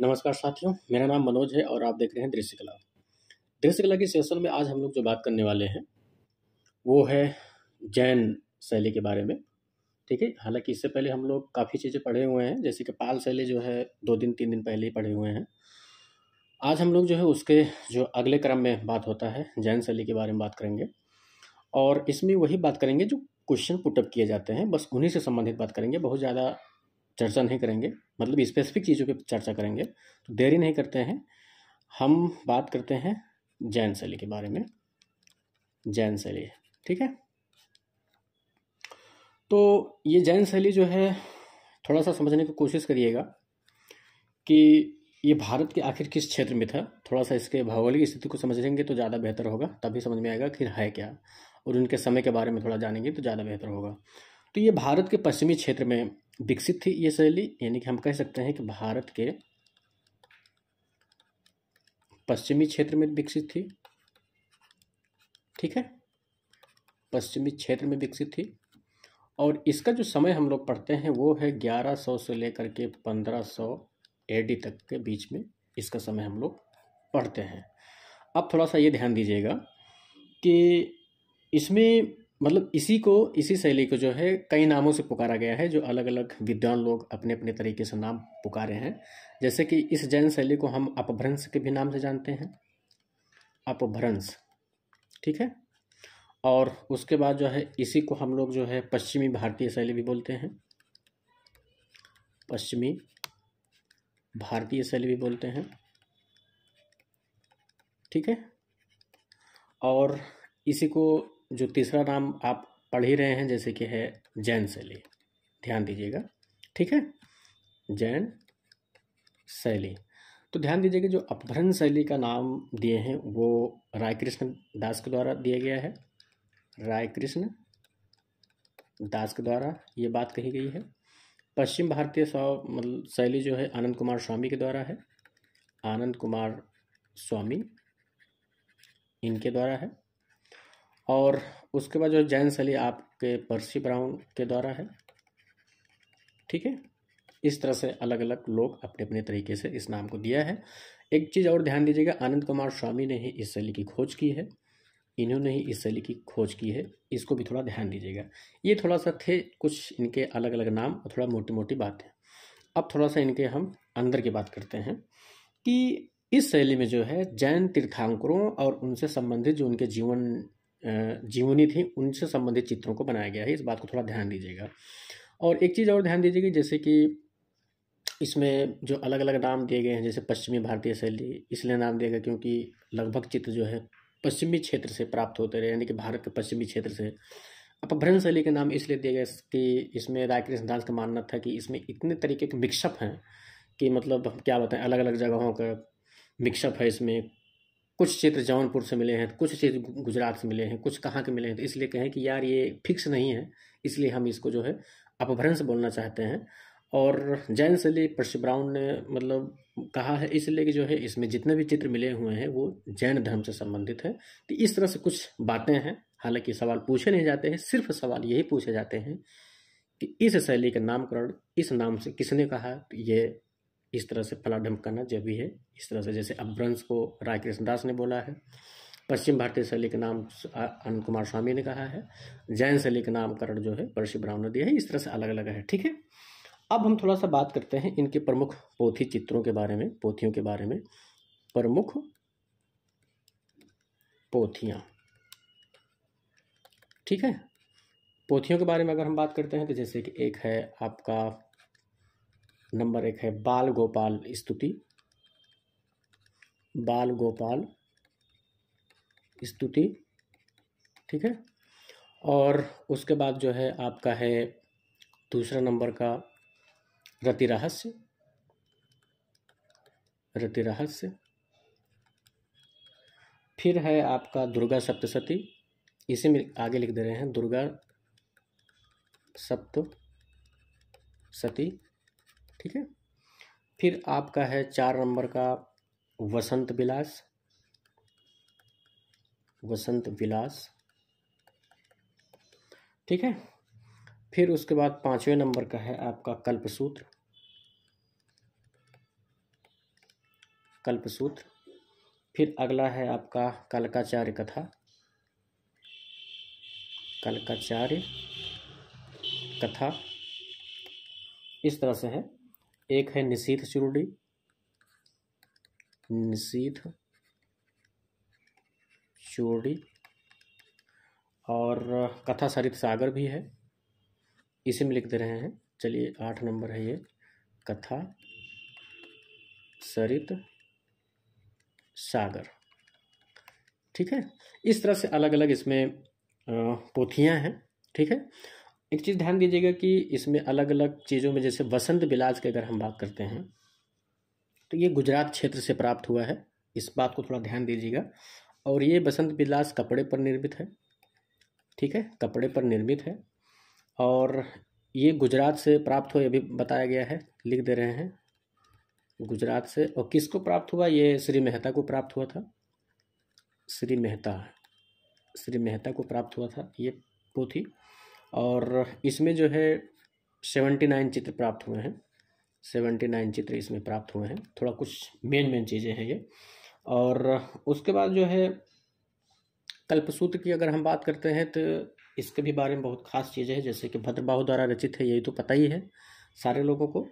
नमस्कार साथियों मेरा नाम मनोज है और आप देख रहे हैं दृश्य कला दृश्य कला के सेशन में आज हम लोग जो बात करने वाले हैं वो है जैन शैली के बारे में ठीक है हालांकि इससे पहले हम लोग काफ़ी चीज़ें पढ़े हुए हैं जैसे कि पाल शैली जो है दो दिन तीन दिन पहले ही पढ़े हुए हैं आज हम लोग जो है उसके जो अगले क्रम में बात होता है जैन शैली के बारे में बात करेंगे और इसमें वही बात करेंगे जो क्वेश्चन पुटअप किए जाते हैं बस उन्हीं से संबंधित बात करेंगे बहुत ज़्यादा चर्चा नहीं करेंगे मतलब स्पेसिफिक चीज़ों पर चर्चा करेंगे तो देरी नहीं करते हैं हम बात करते हैं जैन शैली के बारे में जैन शैली ठीक है तो ये जैन शैली जो है थोड़ा सा समझने की कोशिश करिएगा कि ये भारत के आखिर किस क्षेत्र में था थोड़ा सा इसके भौगोलिक स्थिति को समझेंगे तो ज़्यादा बेहतर होगा तभी समझ में आएगा कि है क्या और उनके समय के बारे में थोड़ा जानेंगे तो ज़्यादा बेहतर होगा तो ये भारत के पश्चिमी क्षेत्र में विकसित थी ये शैली यानी कि हम कह सकते हैं कि भारत के पश्चिमी क्षेत्र में विकसित थी ठीक है पश्चिमी क्षेत्र में विकसित थी और इसका जो समय हम लोग पढ़ते हैं वो है 1100 से लेकर के 1500 एडी तक के बीच में इसका समय हम लोग पढ़ते हैं अब थोड़ा सा ये ध्यान दीजिएगा कि इसमें मतलब इसी को इसी शैली को जो है कई नामों से पुकारा गया है जो अलग अलग विद्वान लोग अपने अपने तरीके से नाम पुकारे हैं जैसे कि इस जैन शैली को हम अपभ्रंश के भी नाम से जानते हैं अपभ्रंश ठीक है और उसके बाद जो है इसी को हम लोग जो है पश्चिमी भारतीय शैली भी बोलते हैं पश्चिमी भारतीय शैली भी बोलते हैं ठीक है और इसी को जो तीसरा नाम आप पढ़ ही रहे हैं जैसे कि है जैन शैली ध्यान दीजिएगा ठीक है जैन शैली तो ध्यान दीजिएगा जो अपभ्रंश शैली का नाम दिए हैं वो राय कृष्ण दास के द्वारा दिया गया है राय कृष्ण दास के द्वारा ये बात कही गई है पश्चिम भारतीय सौ मतलब शैली जो है आनंद कुमार स्वामी के द्वारा है आनंद कुमार स्वामी इनके द्वारा है और उसके बाद जो जैन शैली आपके पर्सी ब्राउन के द्वारा है ठीक है इस तरह से अलग अलग लोग अपने अपने तरीके से इस नाम को दिया है एक चीज़ और ध्यान दीजिएगा आनंद कुमार स्वामी ने ही इस शैली की खोज की है इन्होंने ही इस शैली की खोज की है इसको भी थोड़ा ध्यान दीजिएगा ये थोड़ा सा थे कुछ इनके अलग अलग नाम और थोड़ा मोटी मोटी बात है अब थोड़ा सा इनके हम अंदर की बात करते हैं कि इस शैली में जो है जैन तीर्थांकरों और उनसे संबंधित जो उनके जीवन जीवनी थी उनसे संबंधित चित्रों को बनाया गया है इस बात को थोड़ा ध्यान दीजिएगा और एक चीज़ और ध्यान दीजिएगा जैसे कि इसमें जो अलग अलग नाम दिए गए हैं जैसे पश्चिमी भारतीय शैली इसलिए नाम दिया गया क्योंकि लगभग चित्र जो है पश्चिमी क्षेत्र से प्राप्त होते रहे यानी कि भारत के पश्चिमी क्षेत्र से अपभ्रंश शैली के नाम इसलिए दिए गए कि इसमें रायकृष्ण दास का मानना था कि इसमें इतने तरीके के मिक्सअप हैं कि मतलब हम क्या बताएं अलग अलग जगहों का मिक्सअप है इसमें कुछ चित्र जौनपुर से मिले हैं कुछ चित्र गुजरात से मिले हैं कुछ कहाँ के मिले हैं तो इसलिए कहें कि यार ये फिक्स नहीं है इसलिए हम इसको जो है अपभ्रंश बोलना चाहते हैं और जैन शैली परशु ब्राउन ने मतलब कहा है इसलिए कि जो है इसमें जितने भी चित्र मिले हुए हैं वो जैन धर्म से संबंधित है तो इस तरह से कुछ बातें हैं हालांकि सवाल पूछे नहीं जाते हैं सिर्फ सवाल यही पूछे जाते हैं कि इस शैली का नामकरण इस नाम से किसने कहा तो ये इस तरह से फलाडम्ब करना जब भी है इस तरह से जैसे अभ्रंश को राय कृष्णदास ने बोला है पश्चिम भारतीय शैली के नाम अनंत कुमार स्वामी ने कहा है जैन शैली का नामकरण जो है परशी ब्राह्मण ने दिया है इस तरह से अलग अलग है ठीक है अब हम थोड़ा सा बात करते हैं इनके प्रमुख पोथी चित्रों के बारे में पोथियों के बारे में प्रमुख पोथियाँ ठीक है पोथियों के बारे में अगर हम बात करते हैं तो जैसे कि एक है आपका नंबर एक है बाल गोपाल स्तुति बाल गोपाल स्तुति ठीक है और उसके बाद जो है आपका है दूसरा नंबर का रति रहस्य रति रहस्य फिर है आपका दुर्गा सप्तशती इसे में आगे लिख दे रहे हैं दुर्गा सप्त सती ठीक है फिर आपका है चार नंबर का वसंत विलास वसंत विलास ठीक है फिर उसके बाद पांचवें नंबर का है आपका कल्पसूत्र कल्पसूत्र फिर अगला है आपका कलकाचार्य कथा कलकाचार्य कथा इस तरह से है एक है निशीथ चुरुडी निशीथ चुरुडी और कथा सरित सागर भी है इसी में लिख दे रहे हैं चलिए आठ नंबर है ये कथा सरित सागर ठीक है इस तरह से अलग अलग इसमें पोथियां हैं ठीक है एक चीज़ ध्यान दीजिएगा कि इसमें अलग अलग चीज़ों में जैसे वसंत बिलास की अगर हम बात करते हैं तो ये गुजरात क्षेत्र से प्राप्त हुआ है इस बात को थोड़ा ध्यान दीजिएगा और ये बसंत बिलास कपड़े पर निर्मित है ठीक है कपड़े पर निर्मित है और ये गुजरात से प्राप्त हुआ अभी बताया गया है लिख दे रहे हैं गुजरात से और किसको प्राप्त हुआ ये श्री मेहता को प्राप्त हुआ था श्री मेहता श्री मेहता को प्राप्त हुआ था ये पोथी और इसमें जो है सेवेंटी नाइन चित्र प्राप्त हुए हैं सेवेंटी नाइन चित्र इसमें प्राप्त हुए हैं थोड़ा कुछ मेन मेन चीज़ें हैं ये और उसके बाद जो है कल्पसूत्र की अगर हम बात करते हैं तो इसके भी बारे में बहुत खास चीज़ें हैं जैसे कि भद्रबाहु द्वारा रचित है यही तो पता ही है सारे लोगों को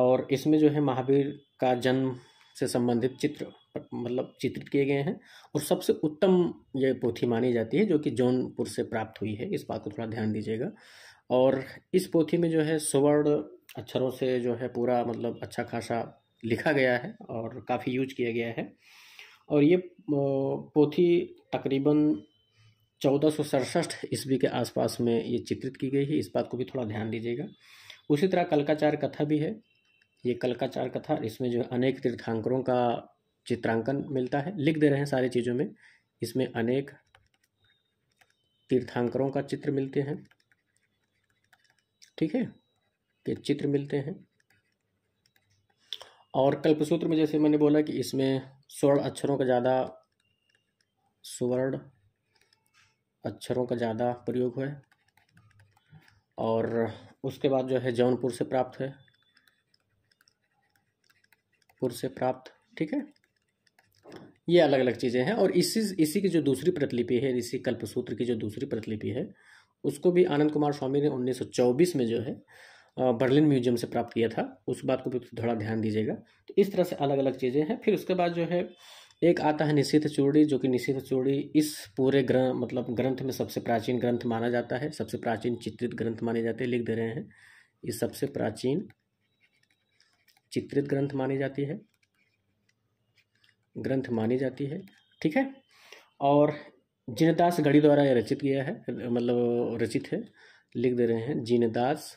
और इसमें जो है महावीर का जन्म से संबंधित चित्र मतलब चित्रित किए गए हैं और सबसे उत्तम ये पोथी मानी जाती है जो कि जौनपुर से प्राप्त हुई है इस बात को थोड़ा ध्यान दीजिएगा और इस पोथी में जो है सुवर्ण अक्षरों से जो है पूरा मतलब अच्छा खासा लिखा गया है और काफ़ी यूज किया गया है और ये पोथी तकरीबन चौदह सौ सड़सठ ईस्वी के आसपास में ये चित्रित की गई है इस बात को भी थोड़ा ध्यान दीजिएगा उसी तरह कलकाचार कथा भी है ये कलकाचार कथा इसमें जो अनेक तीर्थांकरों का चित्रांकन मिलता है लिख दे रहे हैं सारी चीज़ों में इसमें अनेक तीर्थांकरों का चित्र मिलते हैं ठीक है के चित्र मिलते हैं और कल्पसूत्र में जैसे मैंने बोला कि इसमें स्वर्ण अक्षरों का ज़्यादा स्वर्ण अक्षरों का ज़्यादा प्रयोग है और उसके बाद जो है जौनपुर से प्राप्त है पुर से प्राप्त ठीक है ये अलग अलग चीज़ें हैं और इसी इसी की जो दूसरी प्रतिलिपि है इसी कल्पसूत्र की जो दूसरी प्रतिलिपि है उसको भी आनंद कुमार स्वामी ने 1924 में जो है बर्लिन म्यूजियम से प्राप्त किया था उस बात को भी थोड़ा ध्यान दीजिएगा तो इस तरह से अलग अलग चीज़ें हैं फिर उसके बाद जो है एक आता है निशित चूड़ी जो कि निशित चूड़ी इस पूरे ग्रं, मतलब ग्रंथ में सबसे प्राचीन ग्रंथ माना जाता है सबसे प्राचीन चित्रित ग्रंथ माने जाते हैं लिख दे रहे हैं ये सबसे प्राचीन चित्रित ग्रंथ मानी जाती है ग्रंथ मानी जाती है ठीक है और जिनदास गढ़ी द्वारा यह रचित किया है मतलब रचित है लिख दे रहे हैं जिनदास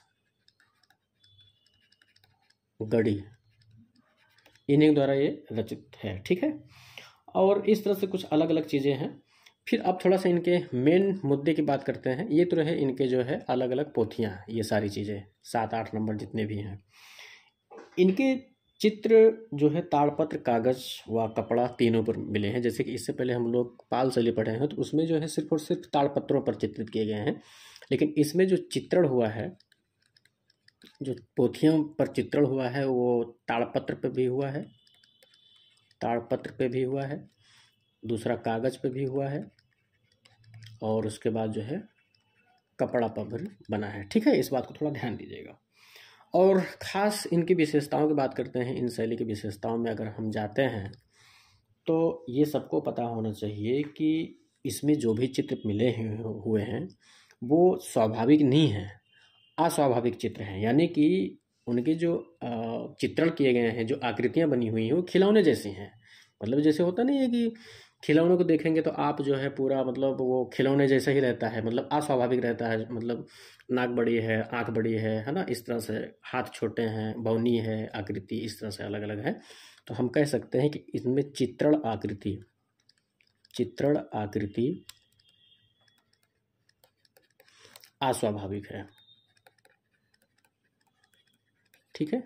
गढ़ी इन्हीं द्वारा ये रचित है ठीक है और इस तरह से कुछ अलग अलग चीज़ें हैं फिर अब थोड़ा सा इनके मेन मुद्दे की बात करते हैं ये तो रहे इनके जो है अलग अलग पोथियाँ ये सारी चीज़ें सात आठ नंबर जितने भी हैं इनके चित्र जो है ताड़पत्र कागज़ व कपड़ा तीनों पर मिले हैं जैसे कि इससे पहले हम लोग पाल शैली पढ़े हैं तो उसमें जो है सिर्फ और सिर्फ ताड़पत्रों पर चित्रित किए गए हैं लेकिन इसमें जो चित्रण हुआ है जो पोथियों पर चित्रण हुआ है वो ताड़पत्र पे भी हुआ है ताड़पत्र पे भी हुआ है दूसरा कागज़ पे भी हुआ है और उसके बाद जो है कपड़ा पर बना है ठीक है इस बात को थोड़ा ध्यान दीजिएगा और ख़ास इनकी विशेषताओं की बात करते हैं इन शैली की विशेषताओं में अगर हम जाते हैं तो ये सबको पता होना चाहिए कि इसमें जो भी चित्र मिले हुए हैं वो स्वाभाविक नहीं हैं अस्वाभाविक चित्र हैं यानी कि उनके जो चित्रण किए गए हैं जो आकृतियाँ बनी हुई हैं वो खिलौने जैसे हैं मतलब जैसे होता नहीं है कि खिलौने को देखेंगे तो आप जो है पूरा मतलब वो खिलौने जैसे ही रहता है मतलब अस्वाभाविक रहता है मतलब नाक बड़ी है आंख बड़ी है है ना इस तरह से हाथ छोटे हैं बौनी है आकृति इस तरह से अलग अलग है तो हम कह सकते हैं कि इसमें चित्रण आकृति चित्रण आकृति अस्वाभाविक है ठीक है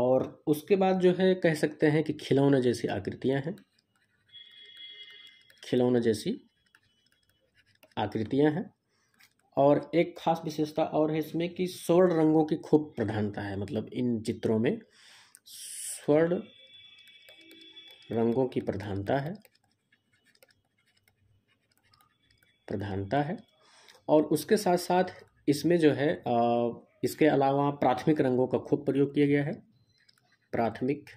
और उसके बाद जो है कह सकते हैं कि खिलौने जैसी आकृतियां हैं खिलौने जैसी आकृतियां हैं और एक खास विशेषता और है इसमें कि स्वर्ण रंगों की खूब प्रधानता है मतलब इन चित्रों में स्वर्ण रंगों की प्रधानता है प्रधानता है और उसके साथ साथ इसमें जो है इसके अलावा प्राथमिक रंगों का खूब प्रयोग किया गया है प्राथमिक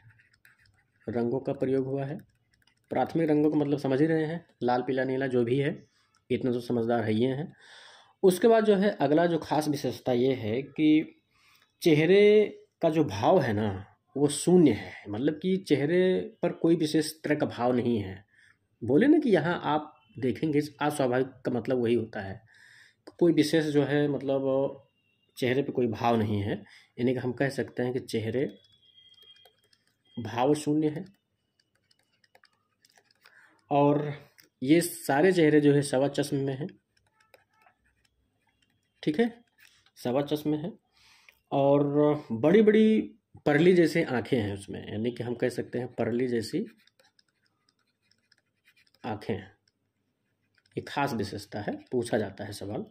रंगों का प्रयोग हुआ है प्राथमिक रंगों को मतलब समझ ही रहे हैं लाल पीला नीला जो भी है इतना तो समझदार है ये हैं उसके बाद जो है अगला जो खास विशेषता ये है कि चेहरे का जो भाव है ना वो शून्य है मतलब कि चेहरे पर कोई विशेष तरह का भाव नहीं है बोले ना कि यहाँ आप देखेंगे अस्वाभाविक का मतलब वही होता है कोई विशेष जो है मतलब चेहरे पे कोई भाव नहीं है यानी कि हम कह सकते हैं कि चेहरे भाव शून्य है और ये सारे चेहरे जो है सवा चश्मे में हैं ठीक है सवा चश्मे है और बड़ी बड़ी परली जैसी आंखें हैं उसमें यानी कि हम कह सकते हैं परली जैसी आंखें हैं ये खास विशेषता है पूछा जाता है सवाल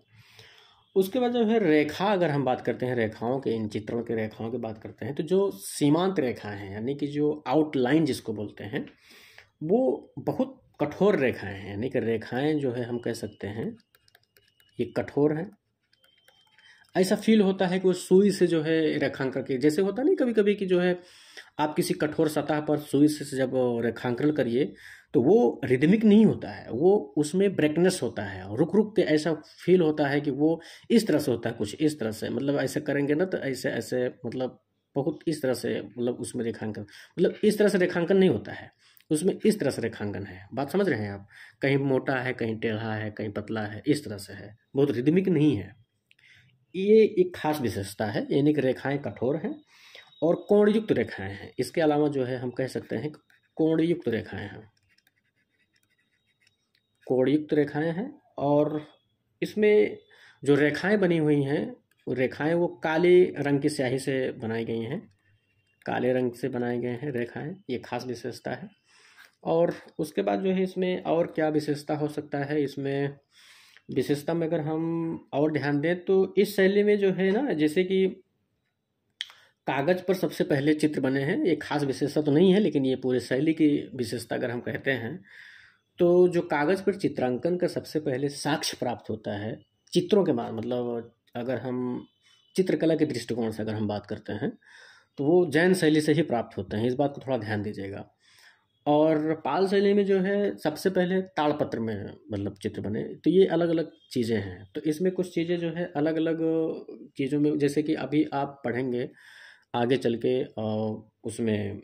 उसके बाद जो है रेखा अगर हम बात करते हैं रेखाओं के इन चित्रण के रेखाओं की बात करते हैं तो जो सीमांत रेखाएं हैं यानी कि जो आउटलाइन जिसको बोलते हैं वो बहुत कठोर रेखाएं हैं यानी कि रेखाएं जो है हम कह सकते हैं ये कठोर हैं ऐसा फील होता है कि वो सुई से जो है रेखांकन के जैसे होता नहीं कभी कभी कि जो है आप किसी कठोर सतह पर सुई से जब रेखांकन करिए तो वो रिदमिक नहीं होता है वो उसमें ब्रेकनेस होता है रुक रुक के ऐसा फील होता है कि वो इस तरह से होता है कुछ इस तरह से मतलब ऐसे करेंगे ना तो ऐसे ऐसे मतलब बहुत इस तरह से मतलब उसमें रेखांकन मतलब इस तरह से रेखांकन नहीं होता है तो उसमें इस तरह से रेखांकन है बात समझ रहे हैं आप कहीं मोटा है कहीं टेढ़ा है कहीं पतला है इस तरह से है बहुत रिदमिक नहीं है ये एक खास विशेषता है यानी कि रेखाएं कठोर हैं और कोणयुक्त रेखाएं हैं इसके अलावा जो है हम कह सकते हैं कोणयुक्त रेखाएं हैं कोणयुक्त रेखाएं हैं और इसमें जो रेखाएं बनी हुई हैं रेखाएँ रेखाएं वो काले रंग की स्याही से बनाई गई हैं काले रंग से बनाए गए हैं रेखाएं ये खास विशेषता है और उसके बाद जो है इसमें और क्या विशेषता हो सकता है इसमें विशेषता में अगर हम और ध्यान दें तो इस शैली में जो है ना जैसे कि कागज पर सबसे पहले चित्र बने हैं ये खास विशेषता तो नहीं है लेकिन ये पूरे शैली की विशेषता अगर हम कहते हैं तो जो कागज पर चित्रांकन का सबसे पहले साक्ष्य प्राप्त होता है चित्रों के बाद मतलब अगर हम चित्रकला के दृष्टिकोण से अगर हम बात करते हैं तो वो जैन शैली से ही प्राप्त होते हैं इस बात को थोड़ा ध्यान दीजिएगा और पाल शैली में जो है सबसे पहले ताड़पत्र में मतलब चित्र बने तो ये अलग अलग चीज़ें हैं तो इसमें कुछ चीज़ें जो है अलग अलग चीज़ों में जैसे कि अभी आप पढ़ेंगे आगे चल के उसमें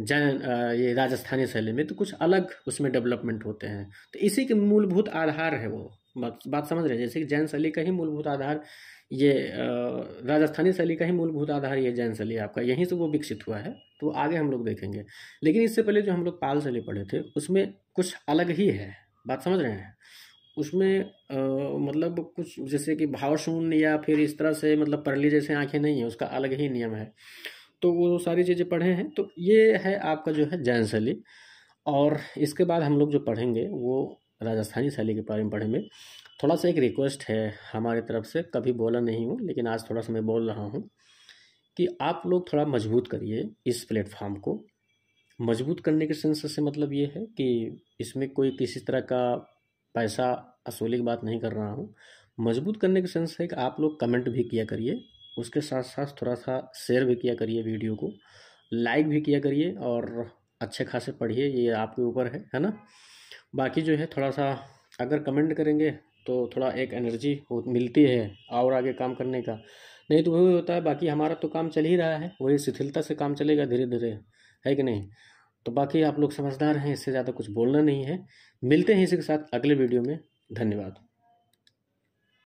जैन ये राजस्थानी शैली में तो कुछ अलग उसमें डेवलपमेंट होते हैं तो इसी के मूलभूत आधार है वो बात समझ रहे हैं जैसे कि जैन शैली का ही मूलभूत आधार ये राजस्थानी शैली का ही मूलभूत आधार ये जैन शैली आपका यहीं से वो विकसित हुआ है तो आगे हम लोग देखेंगे लेकिन इससे पहले जो हम लोग पाल शैली पढ़े थे उसमें कुछ अलग ही है बात समझ रहे हैं उसमें आ, मतलब कुछ जैसे कि भाव शून्य या फिर इस तरह से मतलब परली जैसे आंखें नहीं है उसका अलग ही नियम है तो वो सारी चीज़ें पढ़े हैं तो ये है आपका जो है जैन शैली और इसके बाद हम लोग जो पढ़ेंगे वो राजस्थानी शैली के बारे में पढ़ेंगे थोड़ा सा एक रिक्वेस्ट है हमारे तरफ से कभी बोला नहीं हूँ लेकिन आज थोड़ा सा मैं बोल रहा हूँ कि आप लोग थोड़ा मजबूत करिए इस प्लेटफॉर्म को मजबूत करने के सेंस से मतलब ये है कि इसमें कोई किसी तरह का पैसा असूली की बात नहीं कर रहा हूँ मजबूत करने के सेंस है कि आप लोग कमेंट भी किया करिए उसके साथ साथ थोड़ा सा शेयर भी किया करिए वीडियो को लाइक भी किया करिए और अच्छे खासे पढ़िए ये आपके ऊपर है है ना बाकी जो है थोड़ा सा अगर कमेंट करेंगे तो थोड़ा एक एनर्जी मिलती है और आगे काम करने का नहीं तो वही होता है बाकी हमारा तो काम चल ही रहा है वही शिथिलता से काम चलेगा धीरे धीरे है कि नहीं तो बाकी आप लोग समझदार हैं इससे ज़्यादा कुछ बोलना नहीं है मिलते हैं इसी के साथ अगले वीडियो में धन्यवाद